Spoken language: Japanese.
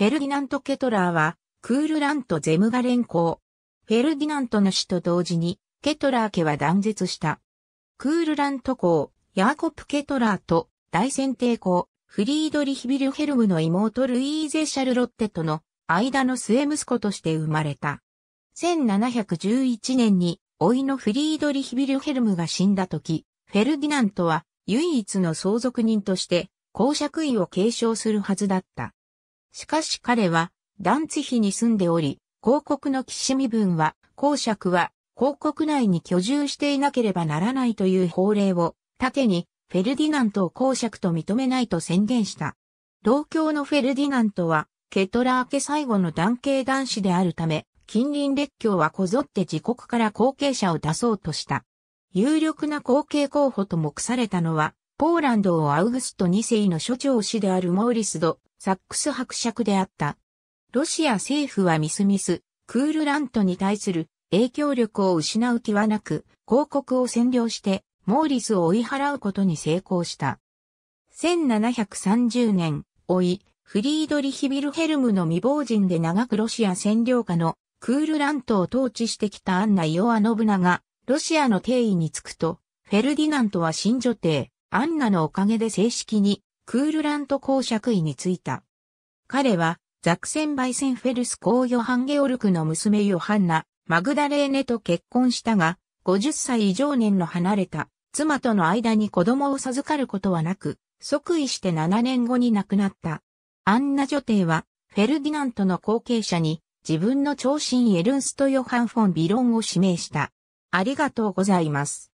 フェルディナント・ケトラーは、クールラント・ゼムが連行。フェルディナントの死と同時に、ケトラー家は断絶した。クールラント公、ヤーコプ・ケトラーと、大選帝公、フリードリヒ・ビルヘルムの妹ルイーゼ・シャルロッテとの間の末息子として生まれた。1711年に、老いのフリードリヒ・ビルヘルムが死んだ時、フェルディナントは唯一の相続人として公爵位を継承するはずだった。しかし彼は、ダンツヒに住んでおり、広告の騎士身分は、公爵は、広告内に居住していなければならないという法令を、盾に、フェルディナントを公爵と認めないと宣言した。同郷のフェルディナントは、ケトラー家最後の男系男子であるため、近隣列強はこぞって自国から後継者を出そうとした。有力な後継候補と目されたのは、ポーランドをアウグスト2世の所長氏であるモーリスド・サックス伯爵であった。ロシア政府はミスミス、クールラントに対する影響力を失う気はなく、広告を占領して、モーリスを追い払うことに成功した。1730年、追い、フリードリヒ・ビルヘルムの未亡人で長くロシア占領下のクールラントを統治してきたアンナ・イオアノブナが、ロシアの定位につくと、フェルディナントは新女帝、アンナのおかげで正式にクールラント公爵位についた。彼は、ザクセン・バイセンフェルス公ヨハン・ゲオルクの娘ヨハンナ、マグダレーネと結婚したが、50歳以上年の離れた妻との間に子供を授かることはなく、即位して7年後に亡くなった。アンナ女帝は、フェルディナントの後継者に、自分の長身エルンスト・ヨハン・フォン・ビロンを指名した。ありがとうございます。